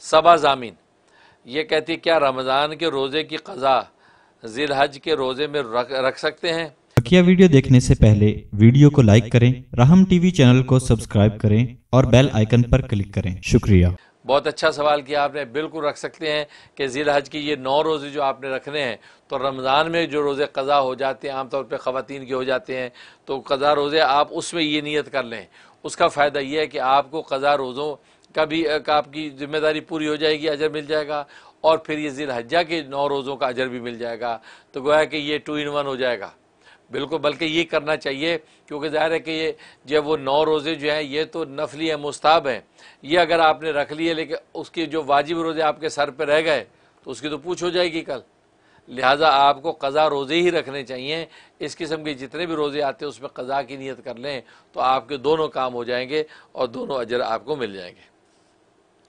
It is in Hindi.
सबा जामीन ये कहती क्या रमज़ान के रोज़े की कज़ा जिल हज के रोज़े में रख, रख सकते हैं बकिया वीडियो देखने से पहले वीडियो को लाइक करें राहम टीवी चैनल को सब्सक्राइब करें और बेल आइकन पर क्लिक करें शुक्रिया बहुत अच्छा सवाल किया आपने बिल्कुल रख सकते हैं कि जिल हज की ये नौ रोज़े जो आपने रखने हैं तो रमज़ान में जो रोज़े कज़ा हो जाते हैं आमतौर पर ख़वान के हो जाते हैं तो कज़ा रोज़े आप उसमें ये नीयत कर लें उसका फ़ायदा ये है कि आपको कज़ा रोज़ों कभी आपकी जिम्मेदारी पूरी हो जाएगी अजर मिल जाएगा और फिर ये हज़ा के नौ रोज़ों का अजर भी मिल जाएगा तो गोया कि ये टू इन वन हो जाएगा बिल्कुल बल्कि ये करना चाहिए क्योंकि ज़ाहिर है कि ये जब वो नौ रोज़े जो हैं ये तो नफली हैं मुस्ताब हैं ये अगर आपने रख लिए लेकिन उसके जो वाजिब रोज़े आपके सर पर रह गए तो उसकी तो पूछ हो जाएगी कल लिहाजा आपको कज़ा रोज़े ही रखने चाहिए इस किस्म के जितने भी रोज़े आते हैं उसमें कज़ा की नीयत कर लें तो आपके दोनों काम हो जाएंगे और दोनों अजर आपको मिल जाएंगे